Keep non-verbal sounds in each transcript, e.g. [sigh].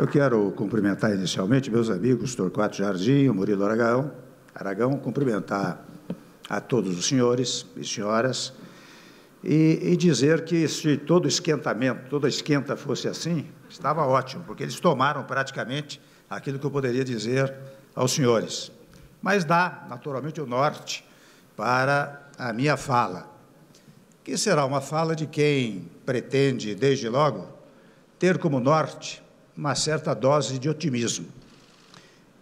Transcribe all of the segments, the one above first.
Eu quero cumprimentar inicialmente meus amigos Torquato Jardim, Murilo Aragão, Aragão, cumprimentar a todos os senhores e senhoras e, e dizer que se todo esquentamento, toda esquenta fosse assim, estava ótimo, porque eles tomaram praticamente aquilo que eu poderia dizer aos senhores. Mas dá, naturalmente, o norte para a minha fala, que será uma fala de quem pretende, desde logo, ter como norte uma certa dose de otimismo,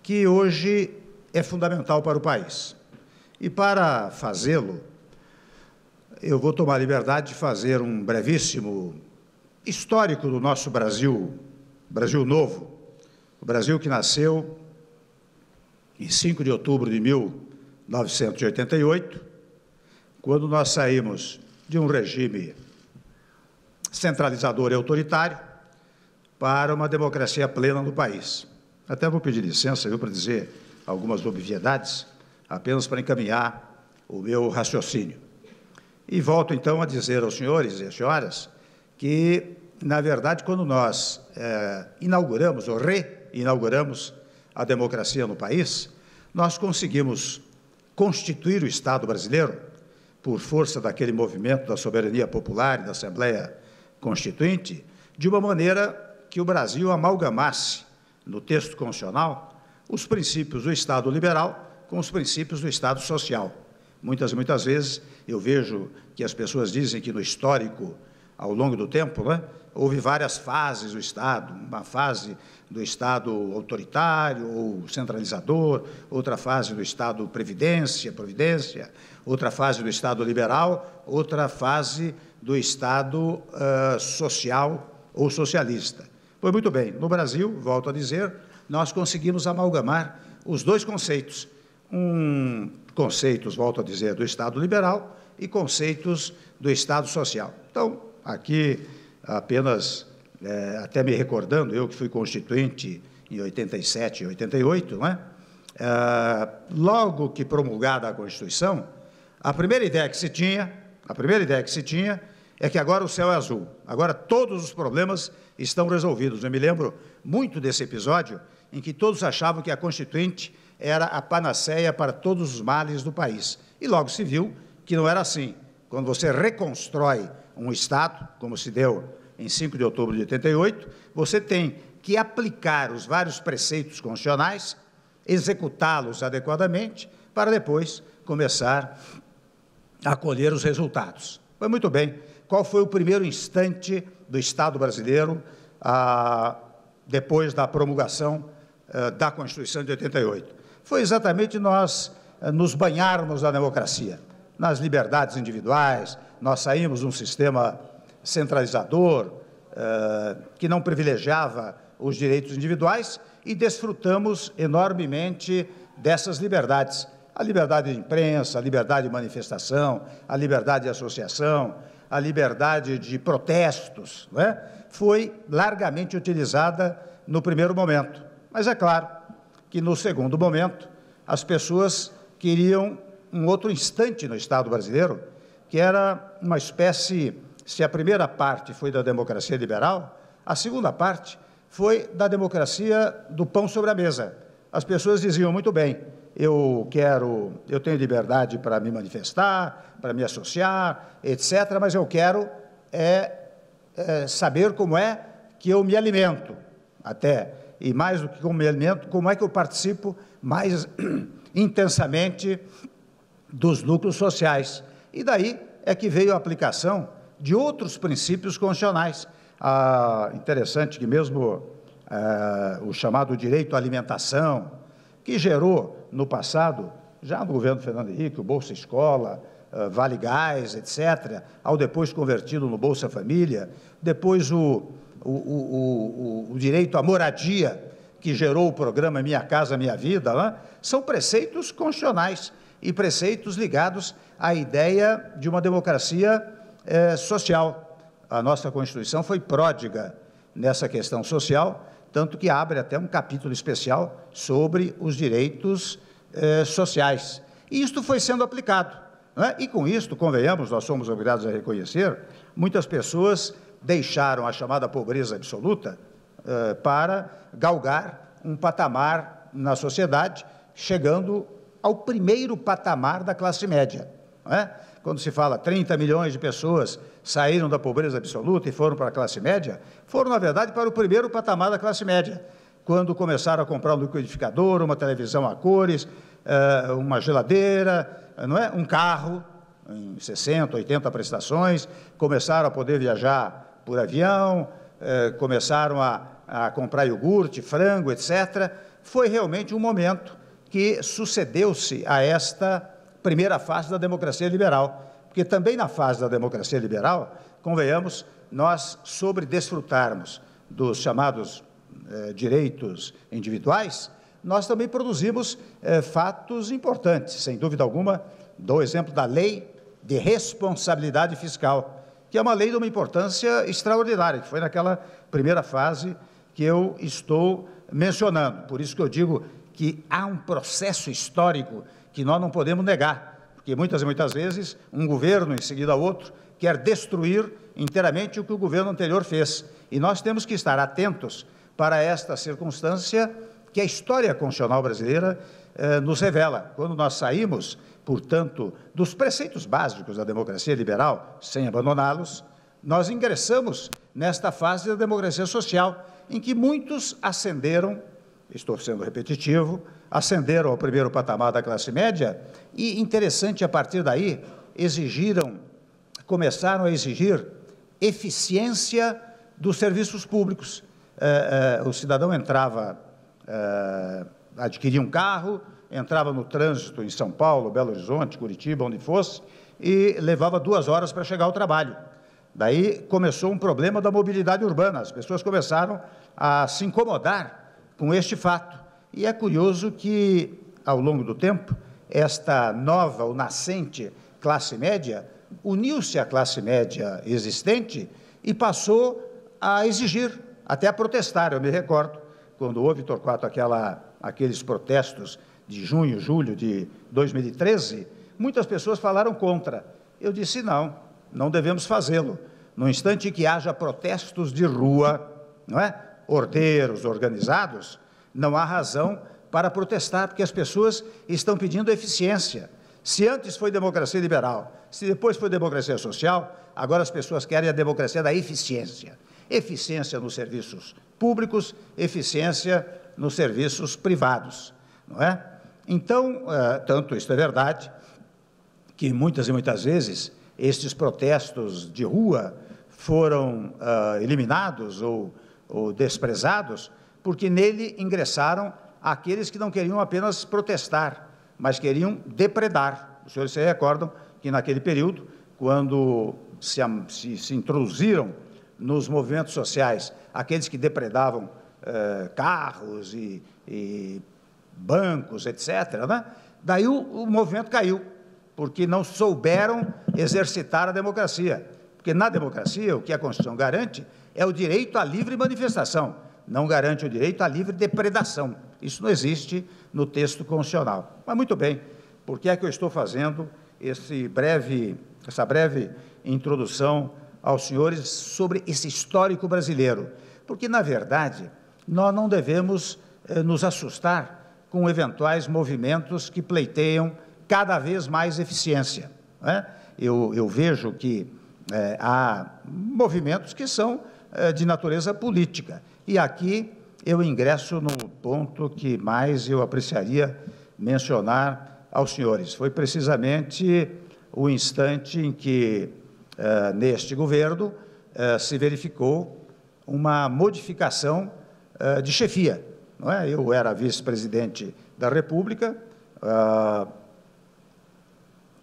que hoje é fundamental para o país. E para fazê-lo, eu vou tomar liberdade de fazer um brevíssimo histórico do nosso Brasil, Brasil novo, o Brasil que nasceu em 5 de outubro de 1988, quando nós saímos de um regime centralizador e autoritário para uma democracia plena no país. Até vou pedir licença, para dizer algumas obviedades, apenas para encaminhar o meu raciocínio. E volto, então, a dizer aos senhores e às senhoras que, na verdade, quando nós é, inauguramos ou reinauguramos a democracia no país, nós conseguimos constituir o Estado brasileiro por força daquele movimento da soberania popular e da Assembleia Constituinte, de uma maneira que o Brasil amalgamasse no texto constitucional os princípios do Estado liberal com os princípios do Estado social. Muitas, muitas vezes eu vejo que as pessoas dizem que no histórico, ao longo do tempo, né, houve várias fases do Estado, uma fase do Estado autoritário ou centralizador, outra fase do Estado previdência, providência, outra fase do Estado liberal, outra fase do Estado uh, social ou socialista. Pois muito bem, no Brasil, volto a dizer, nós conseguimos amalgamar os dois conceitos. Um, conceitos, volto a dizer, do Estado liberal e conceitos do Estado social. Então, aqui, apenas, é, até me recordando, eu que fui constituinte em 87 e 88, não é? é? logo que promulgada a Constituição, a primeira ideia que se tinha, a primeira ideia que se tinha é que agora o céu é azul. Agora todos os problemas estão resolvidos. Eu me lembro muito desse episódio em que todos achavam que a Constituinte era a panaceia para todos os males do país. E logo se viu que não era assim. Quando você reconstrói um Estado, como se deu em 5 de outubro de 88, você tem que aplicar os vários preceitos constitucionais, executá-los adequadamente, para depois começar a colher os resultados. Foi muito bem qual foi o primeiro instante do Estado brasileiro ah, depois da promulgação ah, da Constituição de 88? Foi exatamente nós ah, nos banharmos da democracia, nas liberdades individuais, nós saímos de um sistema centralizador ah, que não privilegiava os direitos individuais e desfrutamos enormemente dessas liberdades. A liberdade de imprensa, a liberdade de manifestação, a liberdade de associação, a liberdade de protestos, é? foi largamente utilizada no primeiro momento. Mas é claro que, no segundo momento, as pessoas queriam um outro instante no Estado brasileiro, que era uma espécie, se a primeira parte foi da democracia liberal, a segunda parte foi da democracia do pão sobre a mesa. As pessoas diziam muito bem, eu quero, eu tenho liberdade para me manifestar, para me associar, etc., mas eu quero é, é, saber como é que eu me alimento, até, e mais do que como me alimento, como é que eu participo mais [clears throat] intensamente dos núcleos sociais. E daí é que veio a aplicação de outros princípios constitucionais. Ah, interessante que mesmo ah, o chamado direito à alimentação, que gerou no passado, já no governo Fernando Henrique, o Bolsa Escola, eh, Vale Gás, etc., ao depois convertido no Bolsa Família, depois o, o, o, o direito à moradia, que gerou o programa Minha Casa Minha Vida, né? são preceitos constitucionais e preceitos ligados à ideia de uma democracia eh, social. A nossa Constituição foi pródiga nessa questão social, tanto que abre até um capítulo especial sobre os direitos eh, sociais. E isto foi sendo aplicado. É? E com isto, convenhamos, nós somos obrigados a reconhecer, muitas pessoas deixaram a chamada pobreza absoluta eh, para galgar um patamar na sociedade, chegando ao primeiro patamar da classe média. É? quando se fala 30 milhões de pessoas saíram da pobreza absoluta e foram para a classe média, foram, na verdade, para o primeiro patamar da classe média, quando começaram a comprar um liquidificador, uma televisão a cores, eh, uma geladeira, eh, não é? um carro, em 60, 80 prestações, começaram a poder viajar por avião, eh, começaram a, a comprar iogurte, frango, etc. Foi realmente um momento que sucedeu-se a esta primeira fase da democracia liberal. Porque também na fase da democracia liberal, convenhamos, nós sobre desfrutarmos dos chamados eh, direitos individuais, nós também produzimos eh, fatos importantes, sem dúvida alguma, dou o exemplo da lei de responsabilidade fiscal, que é uma lei de uma importância extraordinária, que foi naquela primeira fase que eu estou mencionando. Por isso que eu digo que há um processo histórico que nós não podemos negar, porque muitas e muitas vezes um governo em seguida a outro quer destruir inteiramente o que o governo anterior fez. E nós temos que estar atentos para esta circunstância que a história constitucional brasileira eh, nos revela. Quando nós saímos, portanto, dos preceitos básicos da democracia liberal, sem abandoná-los, nós ingressamos nesta fase da democracia social, em que muitos ascenderam, estou sendo repetitivo, ascenderam ao primeiro patamar da classe média e, interessante, a partir daí, exigiram, começaram a exigir eficiência dos serviços públicos. Eh, eh, o cidadão entrava, eh, adquiria um carro, entrava no trânsito em São Paulo, Belo Horizonte, Curitiba, onde fosse, e levava duas horas para chegar ao trabalho. Daí começou um problema da mobilidade urbana. As pessoas começaram a se incomodar com este fato. E é curioso que, ao longo do tempo, esta nova ou nascente classe média uniu-se à classe média existente e passou a exigir, até a protestar. Eu me recordo, quando houve, Torquato, aquela, aqueles protestos de junho, julho de 2013, muitas pessoas falaram contra. Eu disse: não, não devemos fazê-lo. No instante que haja protestos de rua, não é? Ordeiros organizados, não há razão para protestar, porque as pessoas estão pedindo eficiência. Se antes foi democracia liberal, se depois foi democracia social, agora as pessoas querem a democracia da eficiência. Eficiência nos serviços públicos, eficiência nos serviços privados, não é? Então, eh, tanto isso é verdade, que muitas e muitas vezes estes protestos de rua foram eh, eliminados ou, ou desprezados porque nele ingressaram aqueles que não queriam apenas protestar, mas queriam depredar. Os senhores se recordam que naquele período, quando se, se, se introduziram nos movimentos sociais aqueles que depredavam eh, carros e, e, bancos, etc., né? daí o, o movimento caiu, porque não souberam exercitar a democracia. Porque na democracia, o que a Constituição garante é o direito à livre manifestação não garante o direito à livre depredação. Isso não existe no texto constitucional. Mas muito bem, por que é que eu estou fazendo esse breve, essa breve introdução aos senhores sobre esse histórico brasileiro? Porque, na verdade, nós não devemos eh, nos assustar com eventuais movimentos que pleiteiam cada vez mais eficiência. Né? Eu, eu, vejo que eh, há movimentos que são eh, de natureza política e aqui eu ingresso no ponto que mais eu apreciaria mencionar aos senhores. Foi precisamente o instante em que, eh, neste governo, eh, se verificou uma modificação eh, de chefia. Não é? Eu era vice-presidente da República, ah,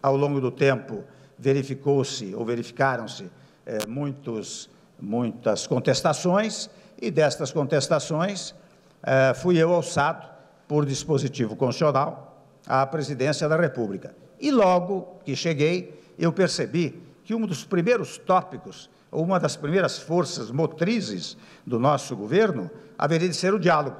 ao longo do tempo verificou-se ou verificaram-se muitas contestações, e destas contestações eh, fui eu alçado por dispositivo constitucional à presidência da República. E logo que cheguei, eu percebi que um dos primeiros tópicos, ou uma das primeiras forças motrizes do nosso governo, haveria de ser o diálogo.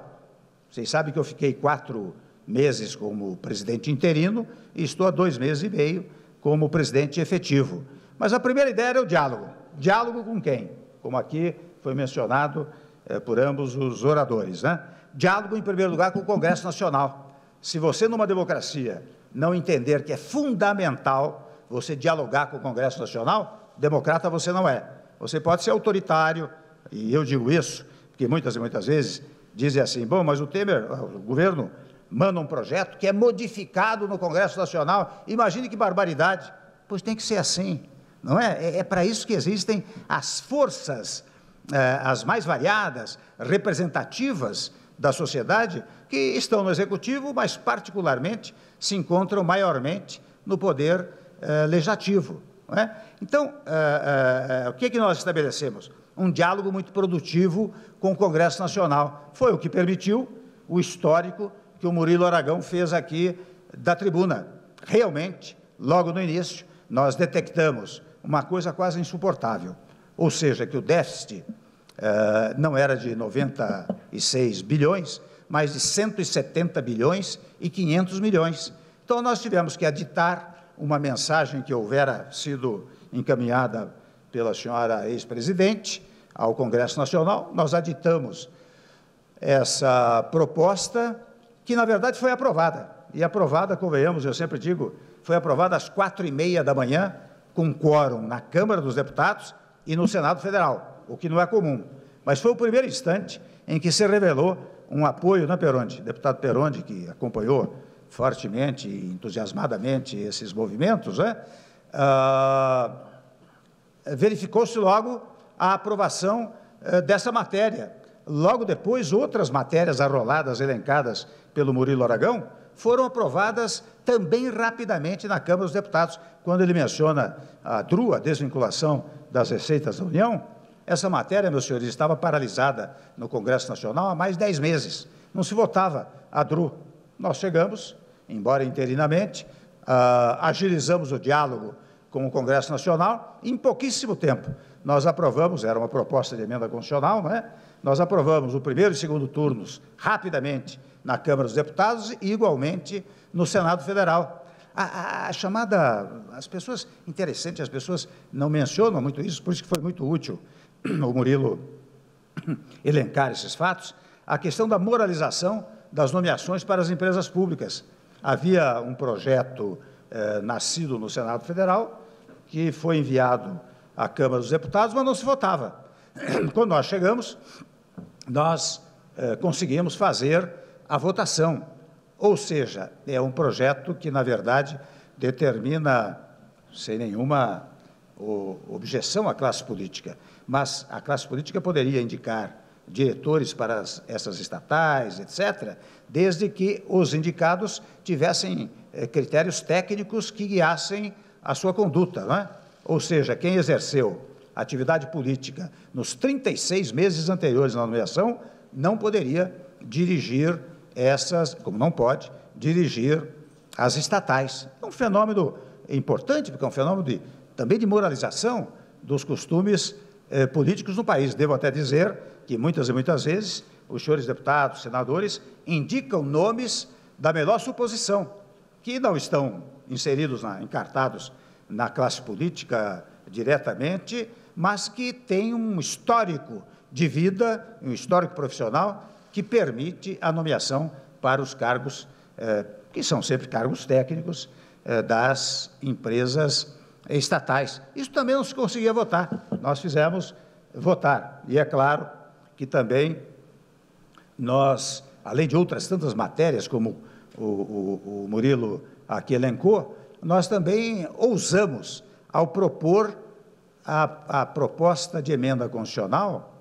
Vocês sabem que eu fiquei quatro meses como presidente interino e estou há dois meses e meio como presidente efetivo. Mas a primeira ideia era o diálogo. Diálogo com quem? Como aqui foi mencionado, é, por ambos os oradores. Né? Diálogo, em primeiro lugar, com o Congresso Nacional. Se você, numa democracia, não entender que é fundamental você dialogar com o Congresso Nacional, democrata você não é. Você pode ser autoritário, e eu digo isso, porque muitas e muitas vezes dizem assim, bom, mas o Temer, ah, o governo, manda um projeto que é modificado no Congresso Nacional. Imagine que barbaridade. Pois tem que ser assim, não é? É, é para isso que existem as forças é, as mais variadas, representativas da sociedade, que estão no executivo, mas particularmente se encontram maiormente no poder eh, legislativo. É? Então, eh, eh, o que, é que nós estabelecemos? Um diálogo muito produtivo com o Congresso Nacional. Foi o que permitiu o histórico que o Murilo Aragão fez aqui da tribuna. Realmente, logo no início, nós detectamos uma coisa quase insuportável ou seja, que o déficit uh, não era de 96 bilhões, mas de 170 bilhões e 500 milhões. Então, nós tivemos que aditar uma mensagem que houvera sido encaminhada pela senhora ex-presidente ao Congresso Nacional. Nós aditamos essa proposta, que, na verdade, foi aprovada. E aprovada, convenhamos, eu sempre digo, foi aprovada às quatro e meia da manhã, com quórum na Câmara dos Deputados, e no Senado Federal, o que não é comum. Mas foi o primeiro instante em que se revelou um apoio na né, Peronde. deputado Peronde, que acompanhou fortemente e entusiasmadamente esses movimentos, né? ah, verificou-se logo a aprovação eh, dessa matéria. Logo depois, outras matérias arroladas, elencadas pelo Murilo Aragão, foram aprovadas também rapidamente na Câmara dos Deputados, quando ele menciona a DRU, a desvinculação das receitas da União, essa matéria, meus senhores, estava paralisada no Congresso Nacional há mais de 10 meses. Não se votava a DRU. Nós chegamos, embora interinamente, uh, agilizamos o diálogo com o Congresso Nacional em pouquíssimo tempo. Nós aprovamos, era uma proposta de emenda constitucional, não é? Nós aprovamos o primeiro e segundo turnos rapidamente na Câmara dos Deputados e igualmente no Senado Federal. A, a, a, chamada, as pessoas, interessante, as pessoas não mencionam muito isso, por isso que foi muito útil [clears throat] o Murilo [clears throat] elencar esses fatos, a questão da moralização das nomeações para as empresas públicas. Havia um projeto eh, nascido no Senado Federal, que foi enviado à Câmara dos Deputados, mas não se votava. [clears throat] Quando nós chegamos, nós eh, conseguimos fazer a votação ou seja, é um projeto que, na verdade, determina, sem nenhuma objeção à classe política, mas a classe política poderia indicar diretores para essas estatais, etc., desde que os indicados tivessem eh, critérios técnicos que guiassem a sua conduta. Não é? Ou seja, quem exerceu atividade política nos 36 meses anteriores à nomeação não poderia dirigir essas, como não pode, dirigir as estatais. É um fenômeno importante, porque é um fenômeno de, também de moralização dos costumes eh, políticos no país. Devo até dizer que muitas e muitas vezes os senhores deputados, senadores, indicam nomes da melhor suposição, que não estão inseridos, na, encartados na classe política diretamente, mas que têm um histórico de vida, um histórico profissional que permite a nomeação para os cargos, eh, que são sempre cargos técnicos, eh, das empresas estatais. Isso também não se conseguia votar. Nós fizemos votar. E é claro que também nós, além de outras tantas matérias, como o, o, o Murilo aqui elencou, nós também ousamos ao propor a, a proposta de emenda constitucional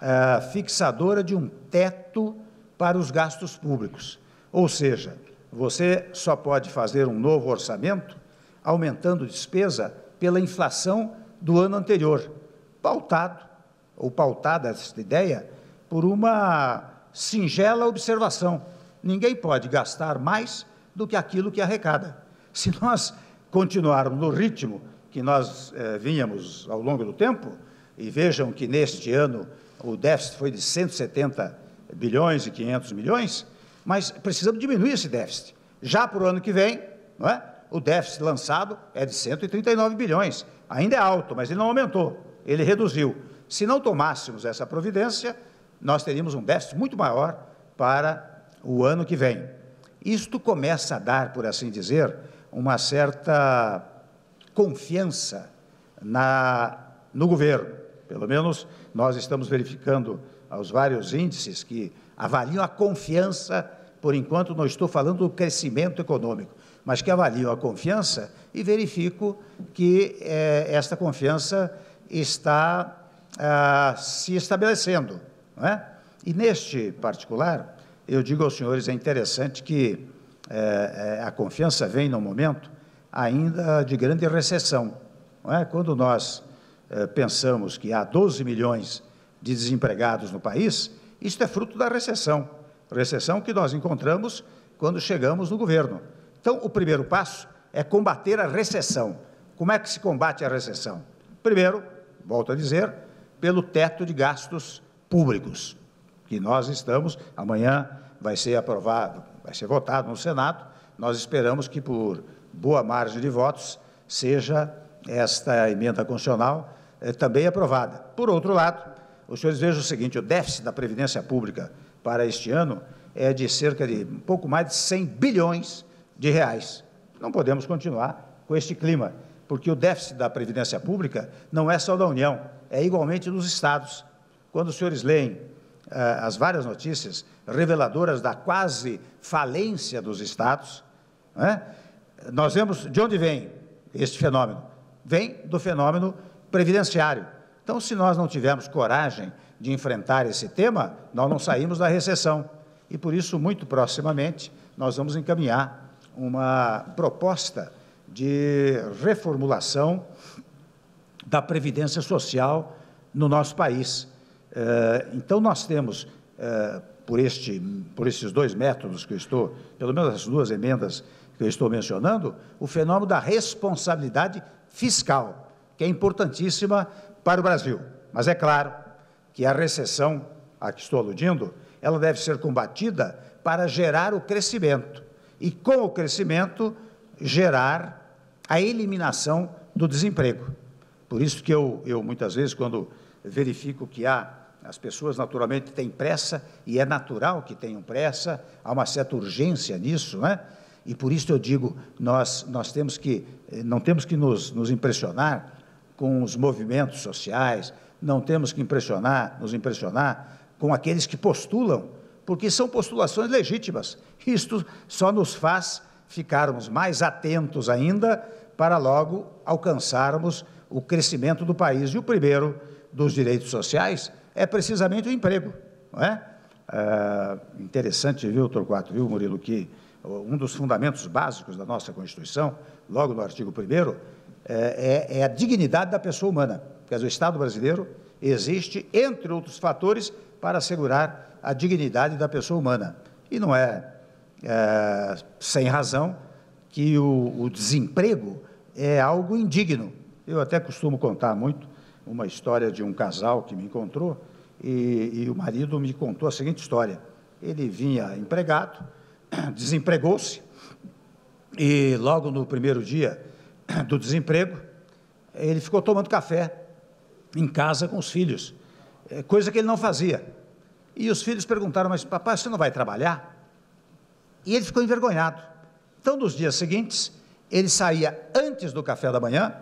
é, fixadora de um teto para os gastos públicos. Ou seja, você só pode fazer um novo orçamento aumentando despesa pela inflação do ano anterior, pautado ou pautada esta ideia por uma singela observação. Ninguém pode gastar mais do que aquilo que arrecada. [laughs] Se nós continuarmos no ritmo que nós eh, vínhamos ao longo do tempo, e vejam que neste ano o déficit foi de 170 bilhões e 500 milhões, mas precisamos diminuir esse déficit. Já para o ano que vem, não é? o déficit lançado é de 139 bilhões. Ainda é alto, mas ele não aumentou, ele reduziu. Se não tomássemos essa providência, nós teríamos um déficit muito maior para o ano que vem. Isto começa a dar, por assim dizer, uma certa confiança na, no governo, pelo menos nós estamos verificando os vários índices que avaliam a confiança, por enquanto não estou falando do crescimento econômico, mas que avaliam a confiança e verifico que é, esta confiança está ah, se estabelecendo. Não é? E neste particular, eu digo aos senhores, é interessante que é, a confiança vem num momento ainda de grande recessão. Não é? Quando nós eh, pensamos que há 12 milhões de desempregados no país, isto é fruto da recessão. Recessão que nós encontramos quando chegamos no governo. Então, o primeiro passo é combater a recessão. Como é que se combate a recessão? Primeiro, volto a dizer, pelo teto de gastos públicos, que nós estamos, amanhã vai ser aprovado, vai ser votado no Senado, nós esperamos que por boa margem de votos seja esta emenda constitucional é, também aprovada. Por outro lado, os senhores vejam o seguinte, o déficit da Previdência Pública para este ano é de cerca de um pouco mais de 100 bilhões de reais. Não podemos continuar com este clima, porque o déficit da Previdência Pública não é só da União, é igualmente dos Estados. Quando os senhores leem eh, as várias notícias reveladoras da quase falência dos Estados, né, nós vemos de onde vem este fenômeno. Vem do fenômeno previdenciário. Então, se nós não tivermos coragem de enfrentar esse tema, nós não saímos da recessão. E por isso, muito proximamente, nós vamos encaminhar uma proposta de reformulação da previdência social no nosso país. Eh, então, nós temos, eh, por, este, por esses dois métodos que eu estou, pelo menos as duas emendas que eu estou mencionando, o fenômeno da responsabilidade fiscal que é importantíssima para o Brasil. Mas é claro que a recessão a que estou aludindo, ela deve ser combatida para gerar o crescimento e, com o crescimento, gerar a eliminação do desemprego. Por isso que eu, eu muitas vezes, quando verifico que há as pessoas naturalmente têm pressa e é natural que tenham pressa, há uma certa urgência nisso, né? E por isso eu digo, nós, nós temos que, eh, não temos que nos, nos impressionar com os movimentos sociais, não temos que impressionar, nos impressionar com aqueles que postulam, porque são postulações legítimas. Isto só nos faz ficarmos mais atentos ainda para logo alcançarmos o crescimento do país. E o primeiro dos direitos sociais é precisamente o emprego, não é? é interessante, viu, Torquato, viu, Murilo, que uh, um dos fundamentos básicos da nossa Constituição, logo no artigo 1 é, é, é, a dignidade da pessoa humana. Quer dizer, o Estado brasileiro existe, entre outros fatores, para assegurar a dignidade da pessoa humana. E não é, é sem razão que o, o desemprego é algo indigno. Eu até costumo contar muito uma história de um casal que me encontrou e, e, o marido me contou a seguinte história. Ele vinha empregado, [clears throat] desempregou-se e logo no primeiro dia [clears throat] do desemprego, ele ficou tomando café em casa com os filhos, eh, coisa que ele não fazia. E os filhos perguntaram: Mas papai, você não vai trabalhar? E ele ficou envergonhado. Então, nos dias seguintes, ele saía antes do café da manhã,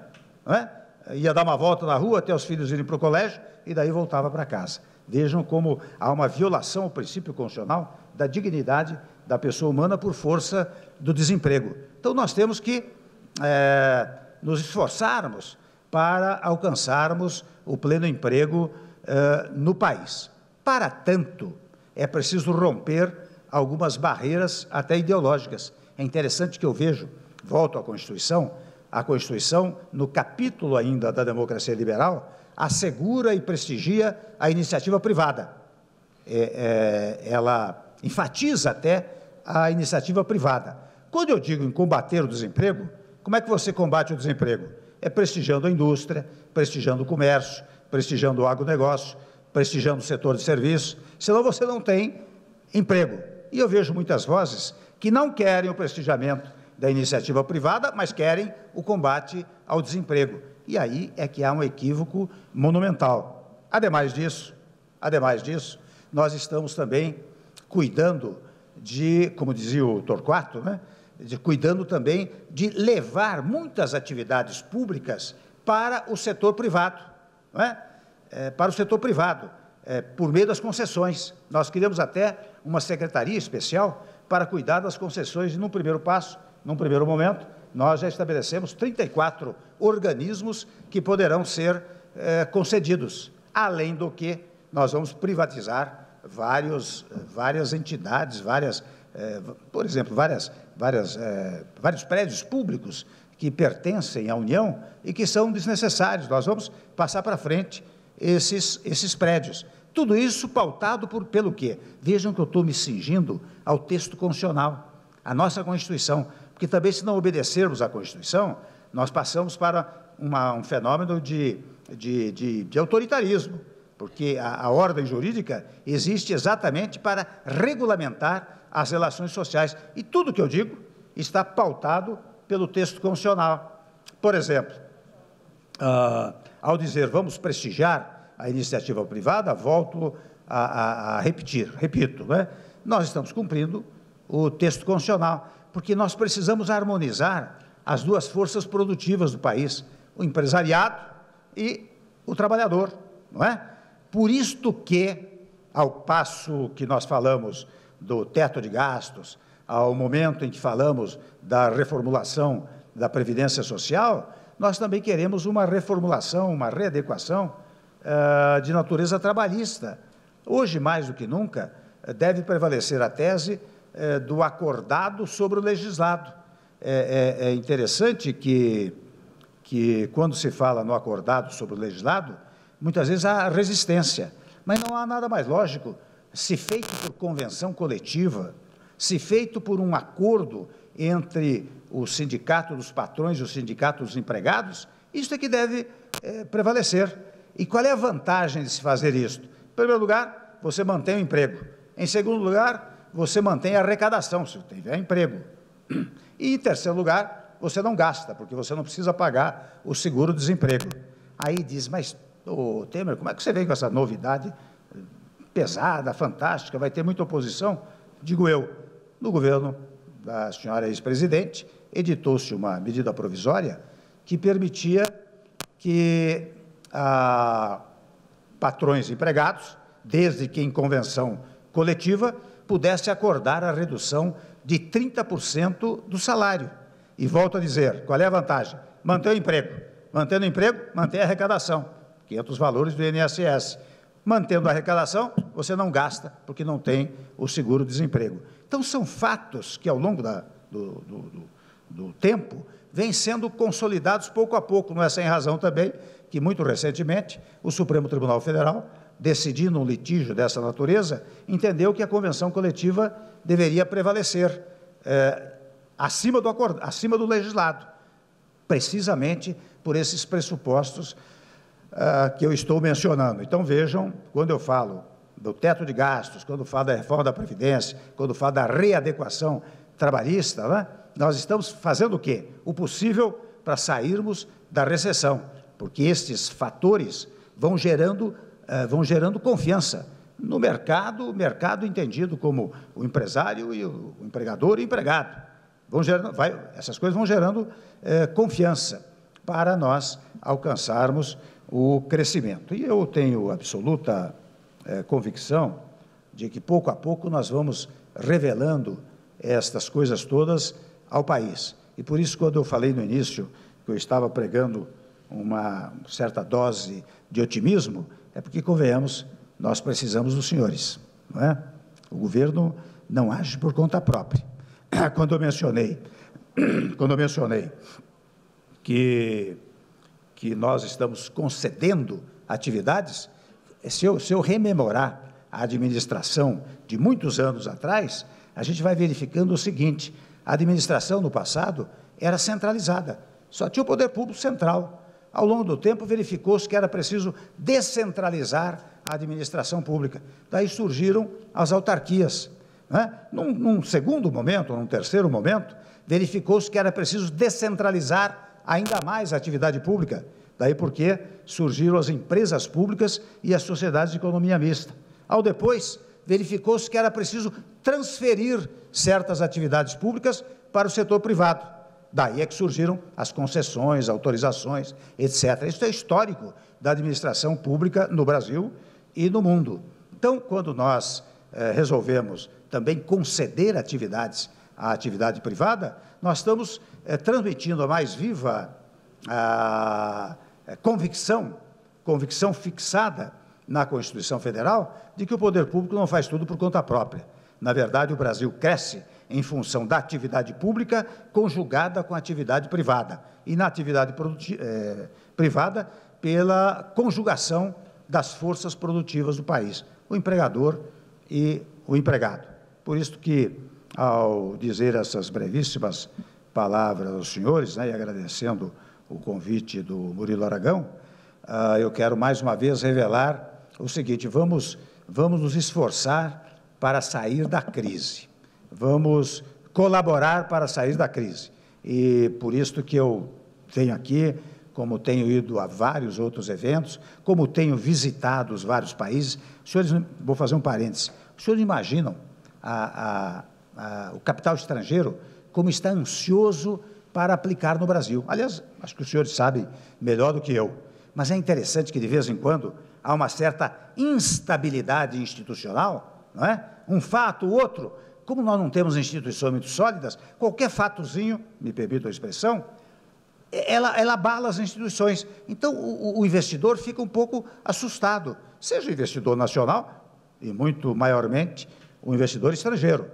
é? ia dar uma volta na rua até os filhos irem para o colégio e daí voltava para casa. Vejam como há uma violação ao princípio constitucional da dignidade da pessoa humana por força do desemprego. Então, nós temos que é, nos esforçarmos para alcançarmos o pleno emprego é, no país. Para tanto, é preciso romper algumas barreiras, até ideológicas. É interessante que eu vejo, volto à Constituição, a Constituição, no capítulo ainda da democracia liberal, assegura e prestigia a iniciativa privada. É, é, ela enfatiza até a iniciativa privada. Quando eu digo em combater o desemprego, como é que você combate o desemprego? É prestigiando a indústria, prestigiando o comércio, prestigiando o agronegócio, prestigiando o setor de serviços, senão você não tem emprego. E eu vejo muitas vozes que não querem o prestigiamento da iniciativa privada, mas querem o combate ao desemprego. E aí é que há um equívoco monumental. Ademais disso, ademais disso, nós estamos também cuidando de, como dizia o Torquato, né, cuidando também de levar muitas atividades públicas para o setor privado, é? É, para o setor privado, é, por meio das concessões. Nós criamos até uma secretaria especial para cuidar das concessões, e num primeiro passo, num primeiro momento, nós já estabelecemos 34 organismos que poderão ser é, concedidos, além do que nós vamos privatizar vários, várias entidades, várias é, por exemplo, várias, várias, é, vários prédios públicos que pertencem à União e que são desnecessários. Nós vamos passar para frente esses, esses prédios. Tudo isso pautado por, pelo quê? Vejam que eu estou me cingindo ao texto constitucional, à nossa Constituição, porque também se não obedecermos à Constituição, nós passamos para uma, um fenômeno de, de, de, de autoritarismo, porque a, a ordem jurídica existe exatamente para regulamentar as relações sociais. E tudo que eu digo está pautado pelo texto constitucional. Por exemplo, uh, ao dizer vamos prestigiar a iniciativa privada, volto a, a, a repetir, repito, né? nós estamos cumprindo o texto constitucional, porque nós precisamos harmonizar as duas forças produtivas do país, o empresariado e o trabalhador, não é? Por isto que, ao passo que nós falamos do teto de gastos, ao momento em que falamos da reformulação da Previdência Social, nós também queremos uma reformulação, uma readequação uh, de natureza trabalhista. Hoje, mais do que nunca, deve prevalecer a tese uh, do acordado sobre o legislado. É, é, é interessante que, que, quando se fala no acordado sobre o legislado, muitas vezes há resistência, mas não há nada mais lógico se feito por convenção coletiva, se feito por um acordo entre o sindicato dos patrões e o sindicato dos empregados, isso é que deve é, prevalecer. E qual é a vantagem de se fazer isso? Em primeiro lugar, você mantém o emprego. Em segundo lugar, você mantém a arrecadação, se tiver emprego. E em terceiro lugar, você não gasta, porque você não precisa pagar o seguro-desemprego. Aí diz, mas, ô, Temer, como é que você vem com essa novidade pesada, fantástica, vai ter muita oposição? Digo eu, no governo da senhora ex-presidente, editou-se uma medida provisória que permitia que ah, patrões e empregados, desde que em convenção coletiva, pudesse acordar a redução de 30% do salário. E volto a dizer, qual é a vantagem? Manter o emprego. Mantendo o emprego, manter a arrecadação, que é dos valores do INSS. Mantendo a arrecadação, você não gasta, porque não tem o seguro-desemprego. Então, são fatos que, ao longo da, do, do, do, do tempo, vêm sendo consolidados pouco a pouco. Não é sem razão também que, muito recentemente, o Supremo Tribunal Federal, decidindo um litígio dessa natureza, entendeu que a convenção coletiva deveria prevalecer é, acima, do acord, acima do legislado, precisamente por esses pressupostos uh, que eu estou mencionando. Então vejam, quando eu falo do teto de gastos, quando falo da reforma da Previdência, quando falo da readequação trabalhista, né, nós estamos fazendo o quê? O possível para sairmos da recessão, porque estes fatores vão gerando, uh, vão gerando confiança no mercado, mercado entendido como o empresário e o, empregador e o empregado. Vão gerando, vai, essas coisas vão gerando eh, confiança para nós alcançarmos o crescimento. E eu tenho absoluta é, convicção de que pouco a pouco nós vamos revelando estas coisas todas ao país. E por isso, quando eu falei no início que eu estava pregando uma certa dose de otimismo, é porque, convenhamos, nós precisamos dos senhores. Não é? O governo não age por conta própria. [coughs] Quando eu mencionei, [coughs] quando eu mencionei que que nós estamos concedendo atividades, é, se eu, se eu rememorar a administração de muitos anos atrás, a gente vai verificando o seguinte: a administração no passado era centralizada, só tinha o poder público central. Ao longo do tempo, verificou-se que era preciso descentralizar a administração pública. Daí surgiram as autarquias. Né? Num, num segundo momento, num terceiro momento, verificou-se que era preciso descentralizar ainda mais a atividade pública. Daí porque surgiram as empresas públicas e as sociedades de economia mista. Ao depois, verificou-se que era preciso transferir certas atividades públicas para o setor privado. Daí é que surgiram as concessões, autorizações, etc. Isso é histórico da administração pública no Brasil e no mundo. Então, quando nós eh, resolvemos também conceder atividades à atividade privada, nós estamos é, transmitindo a mais viva a, a eh, convicção, convicção fixada na Constituição Federal, de que o poder público não faz tudo por conta própria. Na verdade, o Brasil cresce em função da atividade pública conjugada com a atividade privada, e na atividade eh, privada pela conjugação das forças produtivas do país, o empregador e o empregado. Por isso que ao dizer essas brevíssimas palavras aos senhores, né, e agradecendo o convite do Murilo Aragão, uh, eu quero mais uma vez revelar o seguinte: vamos, vamos nos esforçar para sair da crise, vamos colaborar para sair da crise. E por isso que eu tenho aqui, como tenho ido a vários outros eventos, como tenho visitado os vários países, senhores, vou fazer um parênteses, os senhores imaginam a, a o capital estrangeiro, como está ansioso para aplicar no Brasil. Aliás, acho que os senhores sabem melhor do que eu, mas é interessante que, de vez em quando, há uma certa instabilidade institucional, não é? Um fato, outro. Como nós não temos instituições muito sólidas, qualquer fatozinho, me permito a expressão, ela, ela abala as instituições. Então, o, o investidor fica um pouco assustado, seja o investidor nacional e, muito maiormente, o investidor estrangeiro.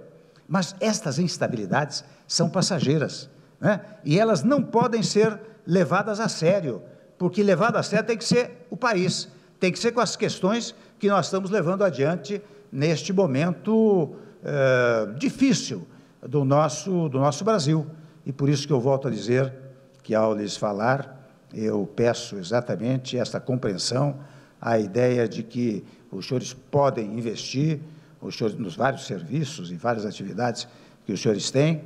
Mas estas instabilidades são passageiras, né? e elas não podem ser levadas a sério, porque levado a sério tem que ser o país, tem que ser com as questões que nós estamos levando adiante neste momento eh, difícil do nosso, do nosso Brasil. E por isso que eu volto a dizer que, ao lhes falar, eu peço exatamente esta compreensão, a ideia de que os senhores podem investir, nos vários serviços e várias atividades que os senhores têm,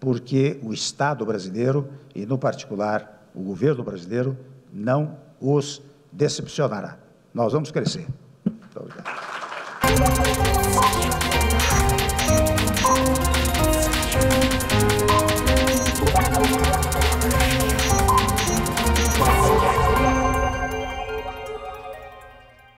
porque o Estado brasileiro, e no particular o governo brasileiro, não os decepcionará. Nós vamos crescer. Muito obrigado.